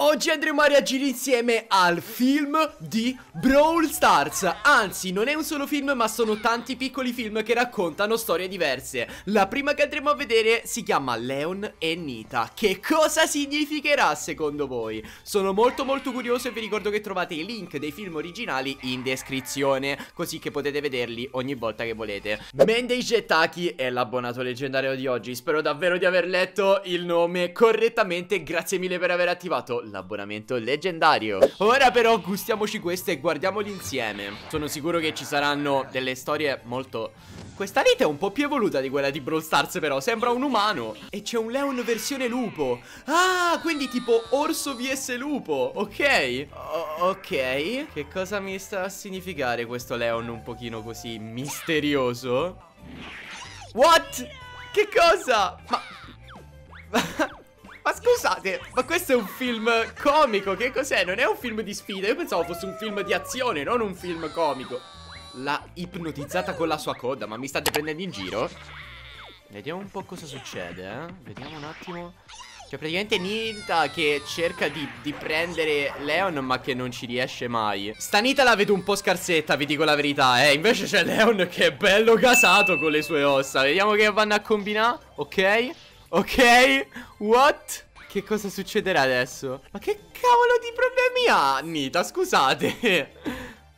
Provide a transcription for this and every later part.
Oggi andremo a reagire insieme al film di Brawl Stars Anzi, non è un solo film ma sono tanti piccoli film che raccontano storie diverse La prima che andremo a vedere si chiama Leon e Nita Che cosa significherà secondo voi? Sono molto molto curioso e vi ricordo che trovate i link dei film originali in descrizione Così che potete vederli ogni volta che volete Mendei Jetaki è l'abbonato leggendario di oggi Spero davvero di aver letto il nome correttamente Grazie mille per aver attivato l'abbonamento leggendario Ora però gustiamoci queste e guardiamoli insieme Sono sicuro che ci saranno delle storie molto... Questa lite è un po' più evoluta di quella di Brawl Stars però Sembra un umano E c'è un Leon versione lupo Ah, quindi tipo orso vs lupo Ok o Ok Che cosa mi sta a significare questo Leon un pochino così misterioso? What? Che cosa? Ma... Ma scusate, ma questo è un film comico, che cos'è? Non è un film di sfida, io pensavo fosse un film di azione, non un film comico L'ha ipnotizzata con la sua coda, ma mi state prendendo in giro? Vediamo un po' cosa succede, eh Vediamo un attimo Cioè praticamente Nita che cerca di, di prendere Leon ma che non ci riesce mai Sta Nita la vedo un po' scarsetta, vi dico la verità, eh Invece c'è Leon che è bello casato con le sue ossa Vediamo che vanno a combinare, ok Ok? What? Che cosa succederà adesso? Ma che cavolo di problemi ha, Nita? Scusate.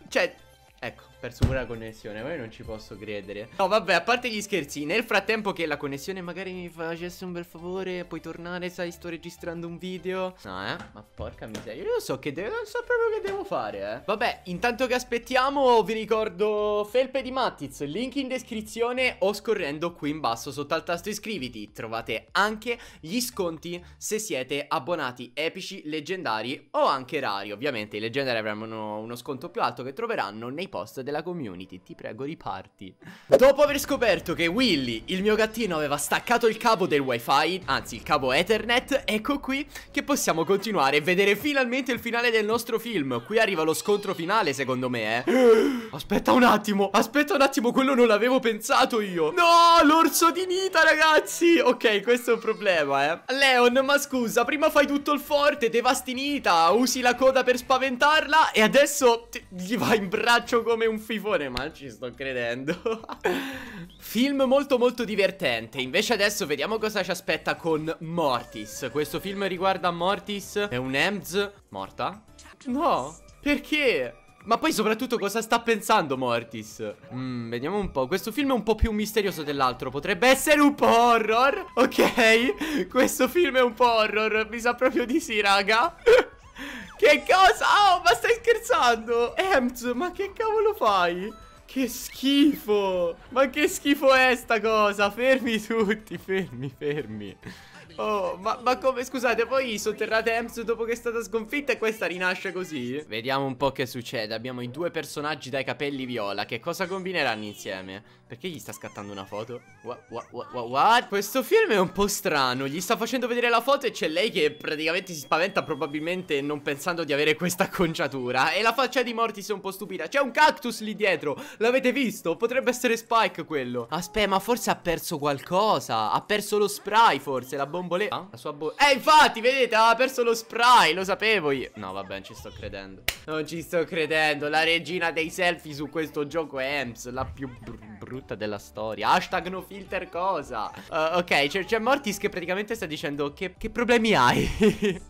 cioè, ecco perso pure la connessione, ma io non ci posso credere. No, vabbè, a parte gli scherzi, nel frattempo che la connessione magari mi facesse un bel favore, puoi tornare, sai, sto registrando un video. No, eh? Ma porca miseria, io so che devo, non so proprio che devo fare, eh. Vabbè, intanto che aspettiamo, vi ricordo Felpe di Matiz, link in descrizione o scorrendo qui in basso sotto al tasto iscriviti. Trovate anche gli sconti se siete abbonati epici, leggendari o anche rari. Ovviamente i leggendari avranno uno sconto più alto che troveranno nei post della community, ti prego riparti Dopo aver scoperto che Willy, il mio gattino, aveva staccato il cavo del wifi, anzi il cavo ethernet Ecco qui che possiamo continuare e vedere finalmente il finale del nostro film Qui arriva lo scontro finale secondo me eh Aspetta un attimo, aspetta un attimo, quello non l'avevo pensato io No, l'orso di Nita ragazzi Ok, questo è un problema eh Leon, ma scusa, prima fai tutto il forte, devasti Nita Usi la coda per spaventarla e adesso gli va in braccio come un un fifone, ma ci sto credendo. film molto molto divertente. Invece adesso vediamo cosa ci aspetta con Mortis. Questo film riguarda Mortis. È un EMS morta? No, perché? Ma poi soprattutto cosa sta pensando Mortis? Mm, vediamo un po'. Questo film è un po' più misterioso dell'altro. Potrebbe essere un po' horror. Ok. Questo film è un po' horror. Mi sa proprio di sì, raga. Che cosa? Oh, ma stai scherzando? Eh, Ems, ma che cavolo fai? Che schifo! Ma che schifo è sta cosa? Fermi tutti, fermi, fermi. Oh, ma, ma, come, scusate, poi sotterrate Ems dopo che è stata sconfitta e questa rinasce così? Vediamo un po' che succede, abbiamo i due personaggi dai capelli viola, che cosa combineranno insieme? Perché gli sta scattando una foto? What, what, what, what? Questo film è un po' strano, gli sta facendo vedere la foto e c'è lei che praticamente si spaventa probabilmente non pensando di avere questa conciatura E la faccia di Mortis è un po' stupida, c'è un cactus lì dietro, l'avete visto? Potrebbe essere Spike quello Aspetta, ma forse ha perso qualcosa, ha perso lo spray forse, la bocca bomboletta. Ah? La sua bo Eh, infatti, vedete, aveva perso lo spray. Lo sapevo io. No, vabbè, non ci sto credendo. Non ci sto credendo. La regina dei selfie su questo gioco è Ems. La più brutta brutta della storia. Hashtag no filter cosa? Uh, ok, c'è Mortis che praticamente sta dicendo che, che problemi hai?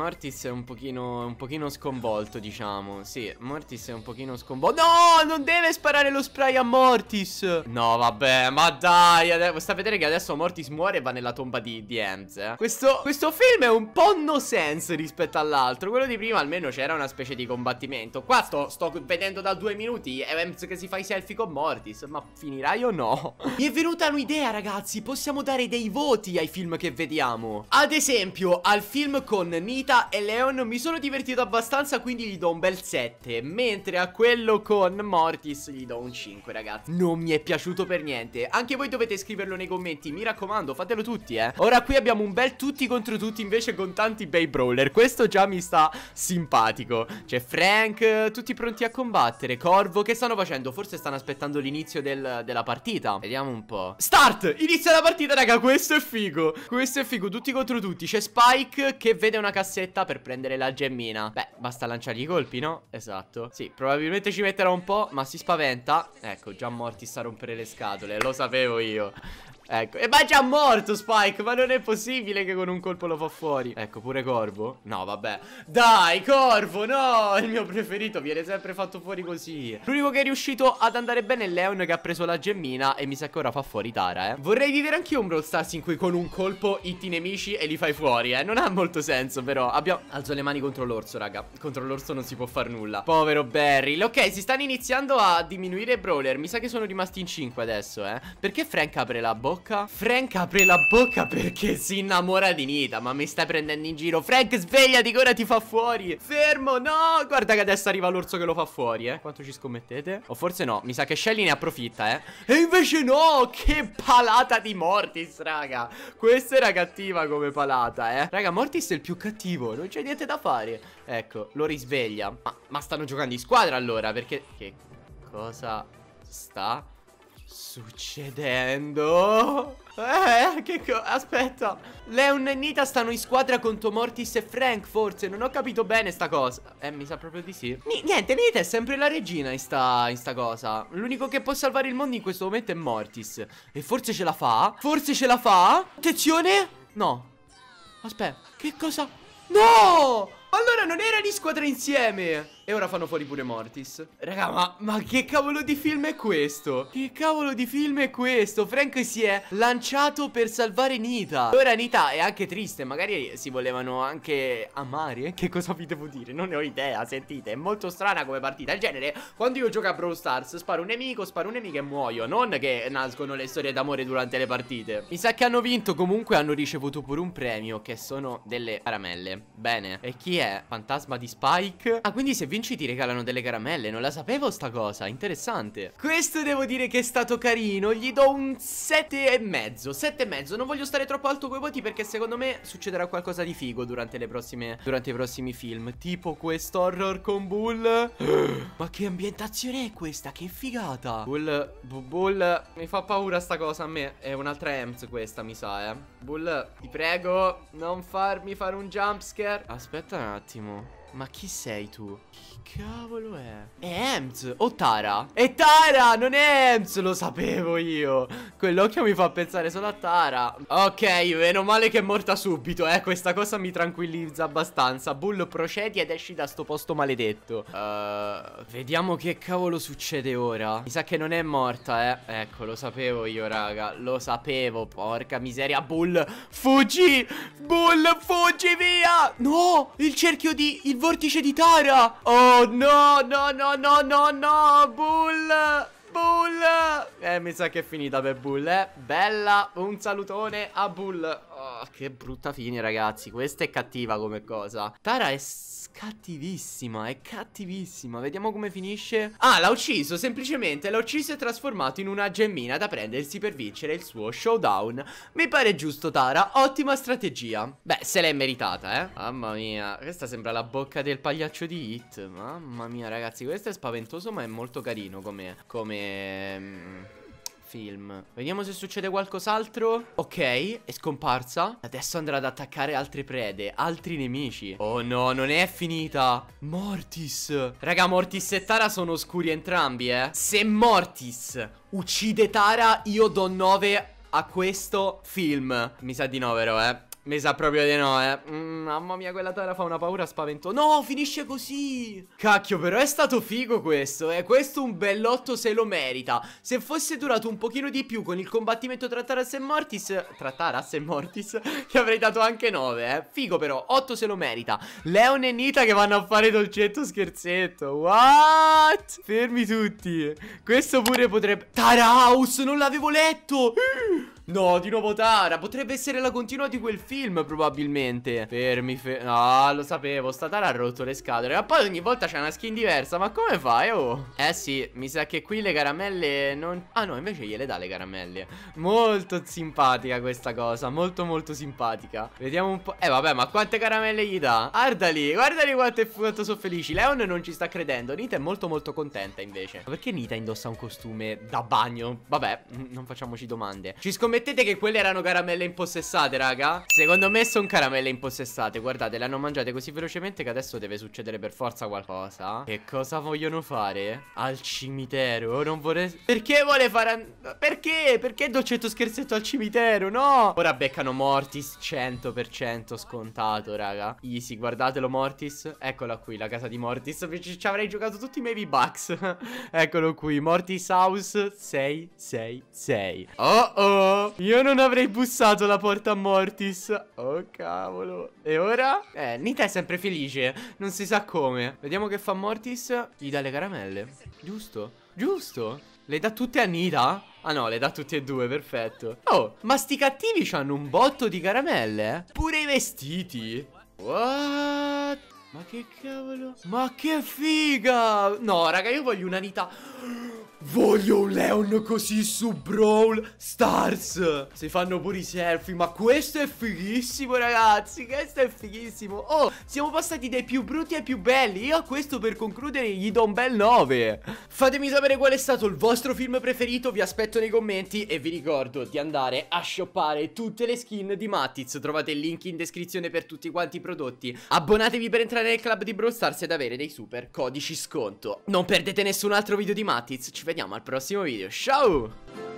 Mortis è un pochino, un pochino sconvolto, diciamo Sì, Mortis è un pochino sconvolto No, non deve sparare lo spray a Mortis No, vabbè, ma dai adesso, Sta a vedere che adesso Mortis muore e va nella tomba di, di Ems eh. questo, questo, film è un po' no sense rispetto all'altro Quello di prima almeno c'era una specie di combattimento Qua sto, sto vedendo da due minuti Ems che si fa i selfie con Mortis Ma finirai o no? Mi è venuta un'idea, ragazzi Possiamo dare dei voti ai film che vediamo Ad esempio, al film con Nita Vita e Leon mi sono divertito abbastanza quindi gli do un bel 7 Mentre a quello con Mortis gli do un 5 ragazzi Non mi è piaciuto per niente Anche voi dovete scriverlo nei commenti Mi raccomando fatelo tutti eh Ora qui abbiamo un bel tutti contro tutti invece con tanti bei brawler Questo già mi sta simpatico C'è Frank eh, tutti pronti a combattere Corvo che stanno facendo? Forse stanno aspettando l'inizio del, della partita Vediamo un po' Start inizia la partita raga questo è figo Questo è figo tutti contro tutti C'è Spike che vede una cassetta cassetta per prendere la gemmina Beh, basta lanciargli i colpi, no? Esatto Sì, probabilmente ci metterà un po', ma si spaventa Ecco, già morti sta a rompere le scatole, lo sapevo io Ecco, e ma è già morto Spike, ma non è possibile che con un colpo lo fa fuori Ecco, pure Corvo No, vabbè Dai, Corvo, no, il mio preferito viene sempre fatto fuori così L'unico che è riuscito ad andare bene è Leon che ha preso la gemmina e mi sa che ora fa fuori Tara, eh Vorrei vivere anch'io un Brawl Stars in cui con un colpo itti nemici e li fai fuori, eh Non ha molto senso, però Abbiamo... Alzo le mani contro l'orso, raga Contro l'orso non si può far nulla Povero Barry Ok, si stanno iniziando a diminuire i brawler Mi sa che sono rimasti in 5 adesso, eh Perché Frank apre la bocca? bocca Frank apre la bocca perché si innamora di Nita Ma mi stai prendendo in giro Frank svegliati che ora ti fa fuori Fermo no Guarda che adesso arriva l'orso che lo fa fuori eh Quanto ci scommettete? O forse no Mi sa che Shelly ne approfitta eh E invece no Che palata di Mortis raga Questa era cattiva come palata eh Raga Mortis è il più cattivo Non c'è niente da fare Ecco lo risveglia Ma, ma stanno giocando in squadra allora Perché Che cosa sta succedendo? Eh, che cosa? Aspetta. Leon e Nita stanno in squadra contro Mortis e Frank, forse. Non ho capito bene sta cosa. Eh, mi sa proprio di sì. N niente, Nita è sempre la regina in sta, in sta cosa. L'unico che può salvare il mondo in questo momento è Mortis. E forse ce la fa? Forse ce la fa? Attenzione! No. Aspetta, che cosa? No! Allora non erano in squadra insieme! E ora fanno fuori pure Mortis Raga ma, ma, che cavolo di film è questo? Che cavolo di film è questo? Frank si è lanciato per salvare Nita Ora Nita è anche triste Magari si volevano anche amare Che cosa vi devo dire? Non ne ho idea Sentite è molto strana come partita In genere quando io gioco a Brawl Stars Sparo un nemico, sparo un nemico e muoio Non che nascono le storie d'amore durante le partite Mi sa che hanno vinto Comunque hanno ricevuto pure un premio Che sono delle caramelle Bene E chi è? Fantasma di Spike Ah quindi se vinci ti regalano delle caramelle Non la sapevo sta cosa, interessante Questo devo dire che è stato carino Gli do un e mezzo e mezzo, non voglio stare troppo alto coi voti Perché secondo me succederà qualcosa di figo Durante le prossime, durante i prossimi film Tipo questo horror con Bull Ma che ambientazione è questa? Che figata Bull, Bull Mi fa paura sta cosa a me È un'altra EMS questa mi sa eh Bull, ti prego Non farmi fare un jumpscare Aspetta un attimo ma chi sei tu? Che cavolo è? È Ems o Tara? È Tara, non è Ems, lo sapevo io Quell'occhio mi fa pensare solo a Tara Ok, meno male che è morta subito, eh Questa cosa mi tranquillizza abbastanza Bull, procedi ed esci da sto posto maledetto uh, Vediamo che cavolo succede ora Mi sa che non è morta, eh Ecco, lo sapevo io, raga Lo sapevo, porca miseria Bull, fuggi Bull, fuggi via No, il cerchio di... Il vortice di Tara! Oh no, no, no, no, no, no! Bull! Bull! Eh, mi sa che è finita per Bull, eh! Bella! Un salutone a Bull! Oh. che brutta fine, ragazzi. Questa è cattiva come cosa. Tara è cattivissima, è cattivissima. Vediamo come finisce. Ah, l'ha ucciso, semplicemente. L'ha ucciso e trasformato in una gemmina da prendersi per vincere il suo showdown. Mi pare giusto, Tara. Ottima strategia. Beh, se l'è meritata, eh. Mamma mia, questa sembra la bocca del pagliaccio di Hit. Mamma mia, ragazzi, questo è spaventoso, ma è molto carino come... come... Mm, film Vediamo se succede qualcos'altro Ok, è scomparsa Adesso andrà ad attaccare altre prede Altri nemici Oh no, non è finita Mortis Raga, Mortis e Tara sono oscuri entrambi, eh Se Mortis uccide Tara Io do 9 a questo film Mi sa di no, vero, eh mi sa proprio di no, eh. Mm, mamma mia, quella tara fa una paura spaventosa. No, finisce così. Cacchio, però è stato figo questo, eh. Questo un bellotto se lo merita. Se fosse durato un pochino di più con il combattimento tra Taras e Mortis... Tra Taras e Mortis? Gli avrei dato anche 9, eh. Figo però, 8 se lo merita. Leon e Nita che vanno a fare dolcetto scherzetto. What? Fermi tutti. Questo pure potrebbe... Taraus, non l'avevo letto. No, di nuovo Tara. Potrebbe essere la continua di quel film, probabilmente. Fermi, fermi. Ah, lo sapevo. Sta Tara ha rotto le scatole. Ma poi ogni volta c'è una skin diversa. Ma come fai, oh? Eh sì, mi sa che qui le caramelle non... Ah no, invece gliele dà le caramelle. Molto simpatica questa cosa. Molto, molto simpatica. Vediamo un po'. Eh, vabbè, ma quante caramelle gli dà? Guardali, guardali quanto, quanto sono felici. Leon non ci sta credendo. Nita è molto, molto contenta, invece. Ma perché Nita indossa un costume da bagno? Vabbè, non facciamoci domande. Ci scommettiamo Scommettete che quelle erano caramelle impossessate, raga? Secondo me sono caramelle impossessate. Guardate, le hanno mangiate così velocemente che adesso deve succedere per forza qualcosa. Che cosa vogliono fare? Al cimitero? Non vorrei... Perché vuole fare... Perché? Perché dolcetto scherzetto al cimitero? No! Ora beccano Mortis 100% scontato, raga. Easy, guardatelo Mortis. Eccola qui, la casa di Mortis. Ci, avrei giocato tutti i miei V-Bucks. Eccolo qui, Mortis House 666. Oh oh! Io non avrei bussato la porta a Mortis. Oh, cavolo. E ora? Eh, Nita è sempre felice. Non si sa come. Vediamo che fa Mortis. Gli dà le caramelle. Giusto? Giusto? Le dà tutte a Nita? Ah no, le dà tutte e due, perfetto. Oh, ma sti cattivi hanno un botto di caramelle? Pure i vestiti. What? Ma che cavolo? Ma che figa! No, raga, io voglio una Nita... Voglio un Leon così su Brawl Stars Si fanno pure i selfie Ma questo è fighissimo ragazzi Questo è fighissimo Oh siamo passati dai più brutti ai più belli Io a questo per concludere gli do un bel 9 Fatemi sapere qual è stato il vostro film preferito Vi aspetto nei commenti E vi ricordo di andare a shoppare tutte le skin di Matiz Trovate il link in descrizione per tutti quanti i prodotti Abbonatevi per entrare nel club di Brawl Stars Ed avere dei super codici sconto Non perdete nessun altro video di Matiz Ci vediamo vediamo al prossimo video, ciao!